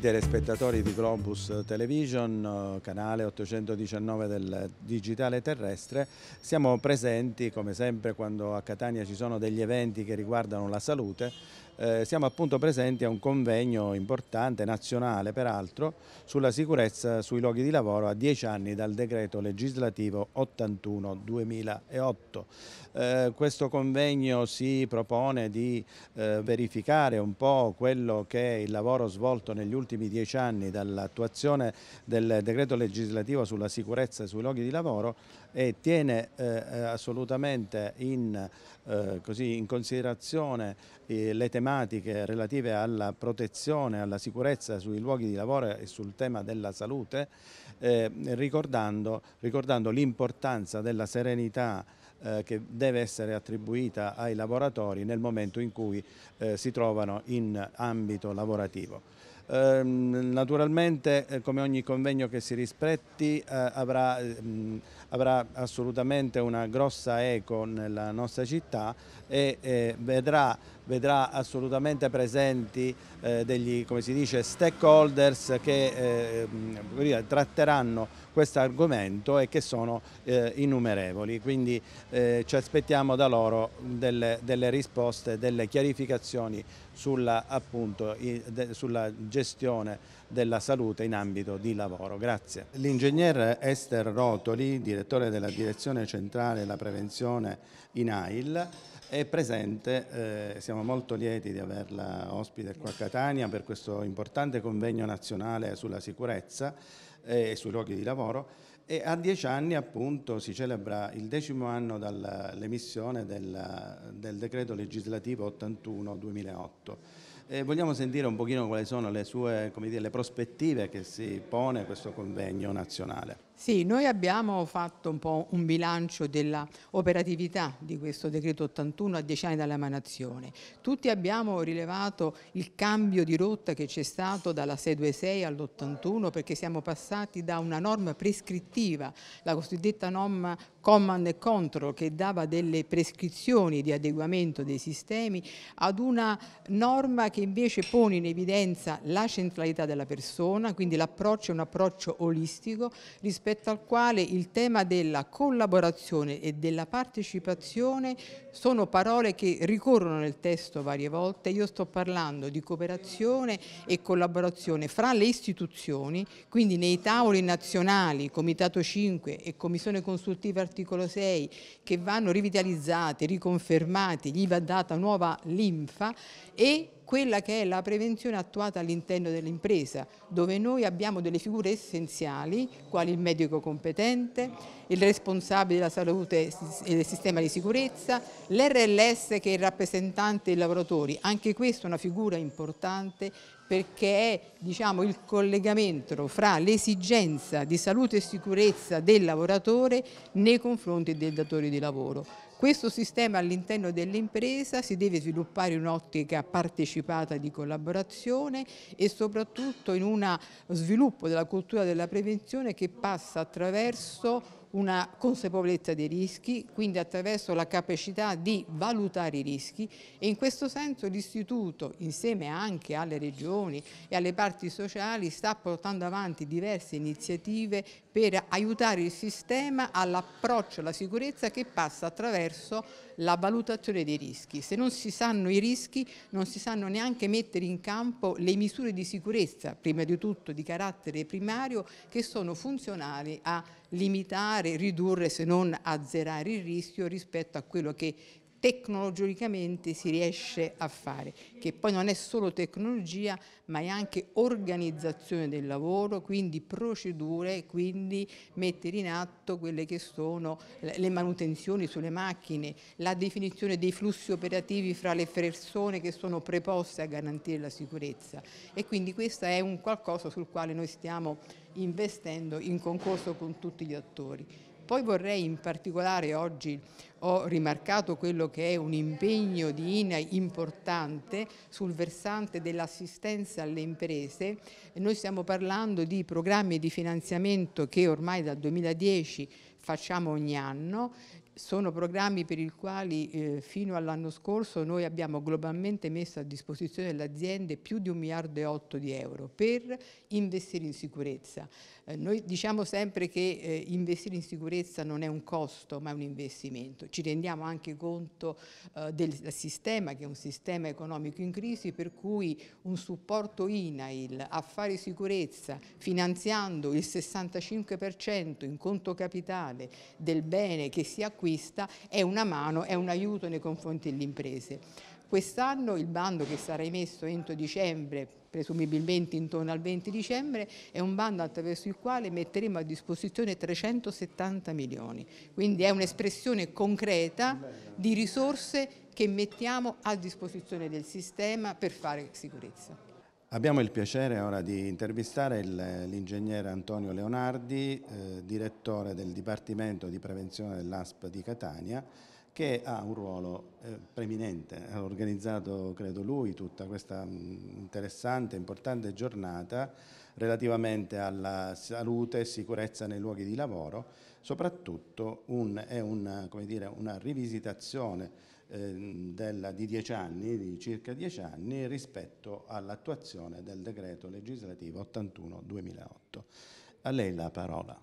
telespettatori di Globus Television, eh, canale 819 del digitale terrestre, siamo presenti come sempre quando a Catania ci sono degli eventi che riguardano la salute, eh, siamo appunto presenti a un convegno importante, nazionale peraltro, sulla sicurezza sui luoghi di lavoro a dieci anni dal decreto legislativo 81-2008. Eh, questo convegno si propone di eh, verificare un po' quello che è il lavoro svolto negli ultimi ultimi dieci anni dall'attuazione del decreto legislativo sulla sicurezza sui luoghi di lavoro e tiene eh, eh, assolutamente in, eh, così, in considerazione eh, le tematiche relative alla protezione, alla sicurezza sui luoghi di lavoro e sul tema della salute, eh, ricordando, ricordando l'importanza della serenità eh, che deve essere attribuita ai lavoratori nel momento in cui si trovano in ambito lavorativo. Ehm, naturalmente eh, come ogni convegno che si rispetti eh, avrà, ehm, avrà assolutamente una grossa eco nella nostra città e eh, vedrà vedrà assolutamente presenti eh, degli dice, stakeholders che eh, mm, tratteranno questo argomento e che sono eh, innumerevoli, quindi eh, ci aspettiamo da loro delle, delle risposte, delle chiarificazioni sulla, appunto, i, de, sulla gestione della salute in ambito di lavoro. Grazie. L'ingegner Esther Rotoli, direttore della Direzione Centrale della Prevenzione in AIL, è presente, eh, siamo molto lieti di averla ospite qua a Catania per questo importante convegno nazionale sulla sicurezza e eh, sui luoghi di lavoro e a dieci anni appunto si celebra il decimo anno dall'emissione del, del decreto legislativo 81-2008 eh, vogliamo sentire un pochino quali sono le sue dire, le prospettive che si pone questo convegno nazionale. Sì, noi abbiamo fatto un po' un bilancio dell'operatività di questo decreto 81 a dieci anni dall'emanazione. Tutti abbiamo rilevato il cambio di rotta che c'è stato dalla 626 all'81 perché siamo passati da una norma prescrittiva, la cosiddetta norma command and control che dava delle prescrizioni di adeguamento dei sistemi ad una norma che invece pone in evidenza la centralità della persona, quindi l'approccio è un approccio olistico rispetto al quale il tema della collaborazione e della partecipazione sono parole che ricorrono nel testo varie volte, io sto parlando di cooperazione e collaborazione fra le istituzioni, quindi nei tavoli nazionali, Comitato 5 e Commissione Consultiva Articolata l'articolo 6 che vanno rivitalizzate, riconfermate, gli va data nuova linfa e quella che è la prevenzione attuata all'interno dell'impresa, dove noi abbiamo delle figure essenziali, quali il medico competente, il responsabile della salute e del sistema di sicurezza, l'RLS che è il rappresentante dei lavoratori, anche questa è una figura importante perché è diciamo, il collegamento fra l'esigenza di salute e sicurezza del lavoratore nei confronti del datore di lavoro. Questo sistema all'interno dell'impresa si deve sviluppare in un'ottica partecipata di collaborazione e soprattutto in uno sviluppo della cultura della prevenzione che passa attraverso una consapevolezza dei rischi, quindi attraverso la capacità di valutare i rischi e in questo senso l'Istituto insieme anche alle regioni e alle parti sociali sta portando avanti diverse iniziative per aiutare il sistema all'approccio alla sicurezza che passa attraverso la valutazione dei rischi. Se non si sanno i rischi non si sanno neanche mettere in campo le misure di sicurezza, prima di tutto di carattere primario, che sono funzionali a limitare, ridurre se non azzerare il rischio rispetto a quello che tecnologicamente si riesce a fare, che poi non è solo tecnologia ma è anche organizzazione del lavoro, quindi procedure, quindi mettere in atto quelle che sono le manutenzioni sulle macchine, la definizione dei flussi operativi fra le persone che sono preposte a garantire la sicurezza e quindi questo è un qualcosa sul quale noi stiamo investendo in concorso con tutti gli attori. Poi vorrei in particolare oggi ho rimarcato quello che è un impegno di INA importante sul versante dell'assistenza alle imprese. Noi stiamo parlando di programmi di finanziamento che ormai dal 2010 facciamo ogni anno, sono programmi per i quali eh, fino all'anno scorso noi abbiamo globalmente messo a disposizione delle aziende più di un miliardo e otto di euro per investire in sicurezza. Eh, noi diciamo sempre che eh, investire in sicurezza non è un costo ma è un investimento. Ci rendiamo anche conto eh, del sistema che è un sistema economico in crisi per cui un supporto INAIL a fare sicurezza finanziando il 65% in conto capitale del bene che si acquista acquista è una mano, è un aiuto nei confronti delle imprese. Quest'anno il bando che sarà emesso entro dicembre, presumibilmente intorno al 20 dicembre, è un bando attraverso il quale metteremo a disposizione 370 milioni. Quindi è un'espressione concreta di risorse che mettiamo a disposizione del sistema per fare sicurezza. Abbiamo il piacere ora di intervistare l'ingegnere Antonio Leonardi, eh, direttore del Dipartimento di Prevenzione dell'ASP di Catania, che ha un ruolo eh, preminente, ha organizzato, credo lui, tutta questa mm, interessante, e importante giornata relativamente alla salute e sicurezza nei luoghi di lavoro, soprattutto un, è un, dire, una rivisitazione Ehm, della, di, 10 anni, di circa dieci anni rispetto all'attuazione del decreto legislativo 81-2008. A lei la parola.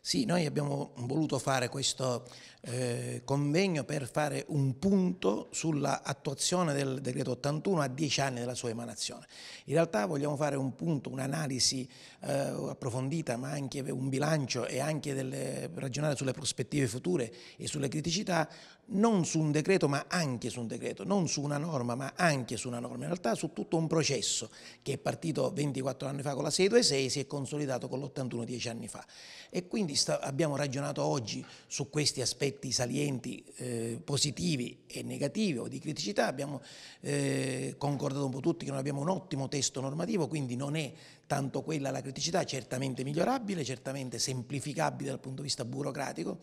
Sì, noi abbiamo voluto fare questo eh, convegno per fare un punto sull'attuazione del decreto 81 a dieci anni della sua emanazione. In realtà vogliamo fare un punto, un'analisi eh, approfondita, ma anche un bilancio e anche delle, ragionare sulle prospettive future e sulle criticità non su un decreto ma anche su un decreto, non su una norma ma anche su una norma, in realtà su tutto un processo che è partito 24 anni fa con la 626 e si è consolidato con l'81 dieci anni fa e quindi abbiamo ragionato oggi su questi aspetti salienti eh, positivi e negativi o di criticità, abbiamo eh, concordato un po' tutti che noi abbiamo un ottimo testo normativo, quindi non è tanto quella la criticità, certamente migliorabile, certamente semplificabile dal punto di vista burocratico,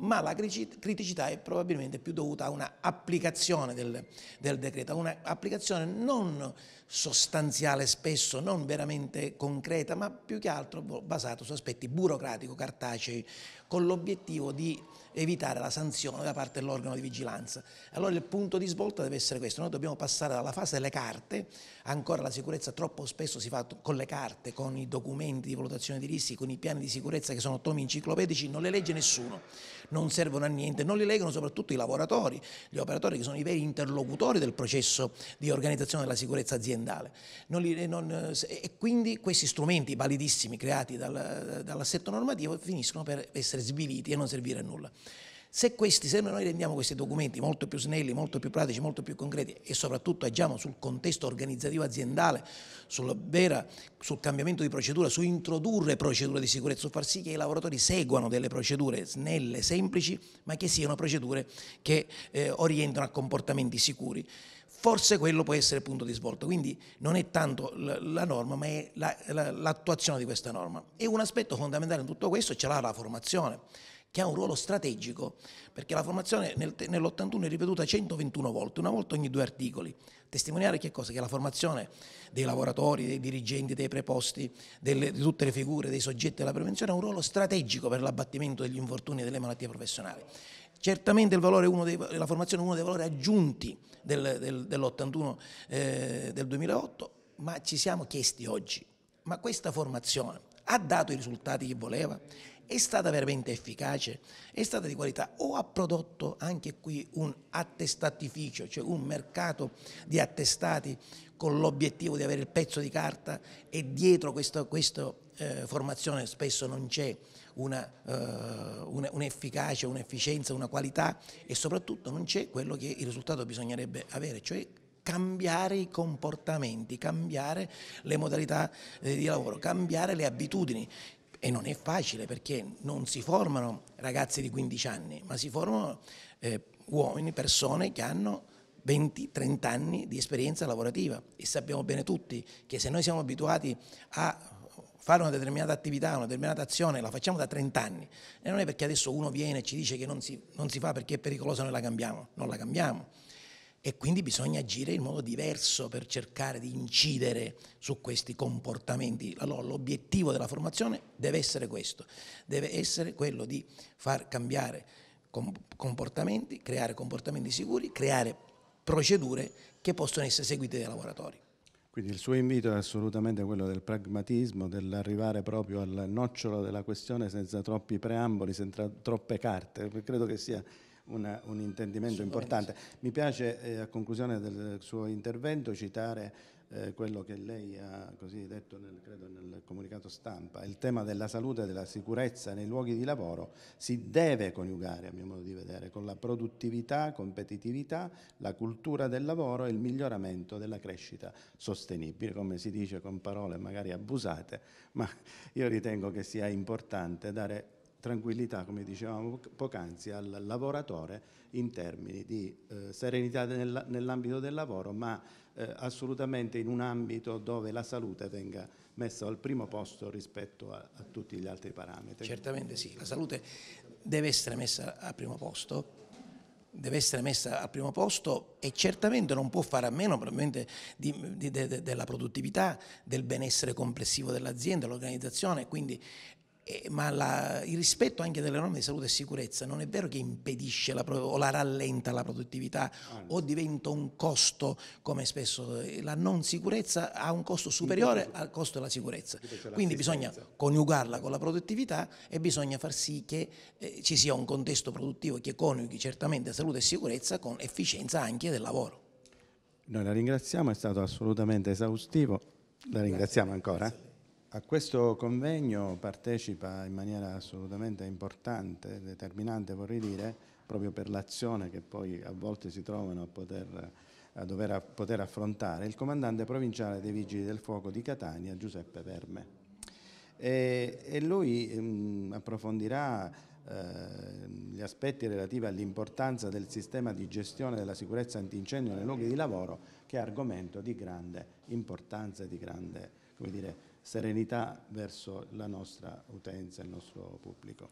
ma la criticità è probabilmente più dovuta a un'applicazione del, del decreto, a un'applicazione non sostanziale spesso, non veramente concreta, ma più che altro basata su aspetti burocratico, cartacei, con l'obiettivo di evitare la sanzione da parte dell'organo di vigilanza. Allora il punto di svolta deve essere questo, noi dobbiamo passare dalla fase delle carte, ancora la sicurezza troppo spesso si fa con le carte, con i documenti di valutazione di rischi, con i piani di sicurezza che sono tomi enciclopedici, non le legge nessuno, non servono a niente, non li leggono soprattutto i lavoratori, gli operatori che sono i veri interlocutori del processo di organizzazione della sicurezza aziendale. Non li, non, eh, e quindi questi strumenti validissimi creati dal, dall'assetto normativo finiscono per essere sviliti e non servire a nulla. Se, questi, se noi rendiamo questi documenti molto più snelli, molto più pratici, molto più concreti e soprattutto agiamo sul contesto organizzativo aziendale, vera, sul cambiamento di procedura, su introdurre procedure di sicurezza, su far sì che i lavoratori seguano delle procedure snelle, semplici, ma che siano procedure che eh, orientano a comportamenti sicuri forse quello può essere il punto di svolta. Quindi non è tanto la, norma, ma è l'attuazione la, la, di questa norma. E un aspetto fondamentale in tutto questo ce l'ha la formazione che ha un ruolo strategico, perché la formazione nel, nell'81 è ripetuta 121 volte, una volta ogni due articoli. Testimoniare che cosa? Che la formazione dei lavoratori, dei dirigenti, dei preposti, delle, di tutte le figure, dei soggetti della prevenzione ha un ruolo strategico per l'abbattimento degli infortuni e delle malattie professionali. Certamente dei, la formazione è uno dei valori aggiunti del, del, dell'81 eh, del 2008, ma ci siamo chiesti oggi, ma questa formazione ha dato i risultati che voleva? è stata veramente efficace, è stata di qualità o ha prodotto anche qui un attestatificio, cioè un mercato di attestati con l'obiettivo di avere il pezzo di carta e dietro questa eh, formazione spesso non c'è eh, un'efficacia, eh, un un'efficienza, una qualità e soprattutto non c'è quello che il risultato bisognerebbe avere, cioè cambiare i comportamenti, cambiare le modalità eh, di lavoro, cambiare le abitudini. E non è facile perché non si formano ragazzi di 15 anni, ma si formano eh, uomini, persone che hanno 20-30 anni di esperienza lavorativa e sappiamo bene tutti che se noi siamo abituati a fare una determinata attività, una determinata azione, la facciamo da 30 anni e non è perché adesso uno viene e ci dice che non si, non si fa perché è pericoloso e noi la cambiamo, non la cambiamo e quindi bisogna agire in modo diverso per cercare di incidere su questi comportamenti. Allora l'obiettivo della formazione deve essere questo, deve essere quello di far cambiare comportamenti, creare comportamenti sicuri, creare procedure che possono essere seguite dai lavoratori. Quindi il suo invito è assolutamente quello del pragmatismo, dell'arrivare proprio al nocciolo della questione senza troppi preamboli, senza troppe carte, credo che sia una, un intendimento importante. Mi piace eh, a conclusione del suo intervento citare eh, quello che lei ha così detto nel, credo, nel, comunicato stampa, il tema della salute e della sicurezza nei luoghi di lavoro si deve coniugare, a mio modo di vedere, con la produttività, competitività, la cultura del lavoro e il miglioramento della crescita sostenibile, come si dice con parole magari abusate, ma io ritengo che sia importante dare tranquillità, come dicevamo poc'anzi, al lavoratore in termini di eh, serenità nell'ambito del lavoro, ma eh, assolutamente in un ambito dove la salute venga messa al primo posto rispetto a, a tutti gli altri parametri. Certamente sì, la salute deve essere messa al primo posto, deve essere messa al primo posto e certamente non può fare a meno probabilmente di, di, de, de, della produttività, del benessere complessivo dell'azienda, dell'organizzazione, quindi eh, ma la, il rispetto anche delle norme di salute e sicurezza non è vero che impedisce la, o la rallenta la produttività ah, o diventa un costo, come spesso eh, la non sicurezza ha un costo superiore al costo della sicurezza. Quindi bisogna coniugarla con la produttività e bisogna far sì che eh, ci sia un contesto produttivo che coniughi certamente salute e sicurezza con efficienza anche del lavoro. Noi la ringraziamo, è stato assolutamente esaustivo, la ringraziamo ancora. A questo convegno partecipa in maniera assolutamente importante, determinante vorrei dire, proprio per l'azione che poi a volte si trovano a, poter, a dover a poter affrontare, il comandante provinciale dei Vigili del Fuoco di Catania, Giuseppe Verme. E, e lui mh, mm, approfondirà eh, gli aspetti relativi all'importanza del sistema di gestione della sicurezza antincendio nei luoghi di lavoro, che è argomento di grande importanza e di grande come dire, serenità verso la nostra utenza, il nostro pubblico.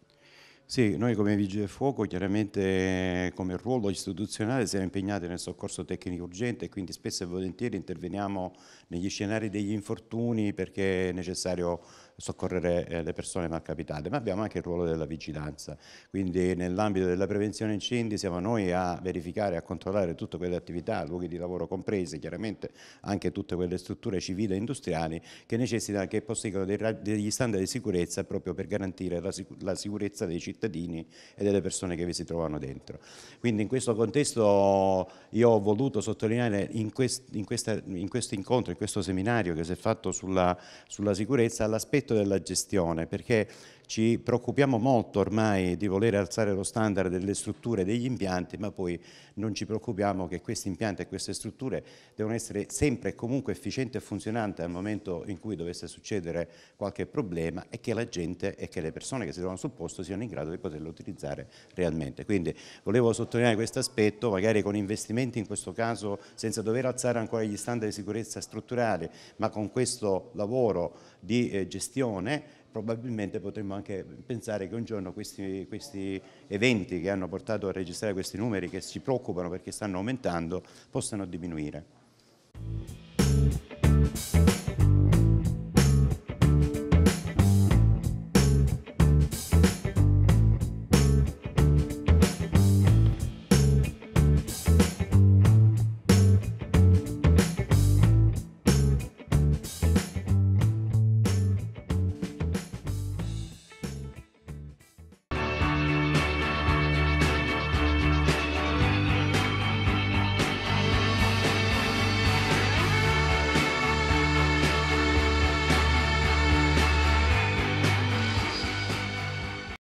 Sì, noi come Vigili del Fuoco chiaramente come ruolo istituzionale siamo impegnati nel soccorso tecnico urgente e quindi spesso e volentieri interveniamo negli scenari degli infortuni perché è necessario soccorrere eh, le persone malcapitate, ma abbiamo anche il ruolo della vigilanza. Quindi nell'ambito della prevenzione incendi siamo noi a verificare, e a controllare tutte quelle attività, luoghi di lavoro compresi, chiaramente anche tutte quelle strutture civili e industriali che necessitano, che possedono degli standard di sicurezza proprio per garantire la, sic la sicurezza dei cittadini e delle persone che vi si trovano dentro. Quindi in questo contesto io ho voluto sottolineare in, quest, in, questa, in questo incontro, in questo seminario che si è fatto sulla, sulla sicurezza, l'aspetto della gestione, perché ci preoccupiamo molto ormai di voler alzare lo standard delle strutture e degli impianti, ma poi non ci preoccupiamo che questi impianti e queste strutture devono essere sempre e comunque efficienti e funzionanti al momento in cui dovesse succedere qualche problema e che la gente e che le persone che si trovano sul posto siano in grado di poterlo utilizzare realmente. Quindi volevo sottolineare questo aspetto, magari con investimenti in questo caso senza dover alzare ancora gli standard di sicurezza strutturale, ma con questo lavoro di eh, gestione probabilmente potremmo anche pensare che un giorno questi, questi, eventi che hanno portato a registrare questi numeri che ci preoccupano perché stanno aumentando possano diminuire.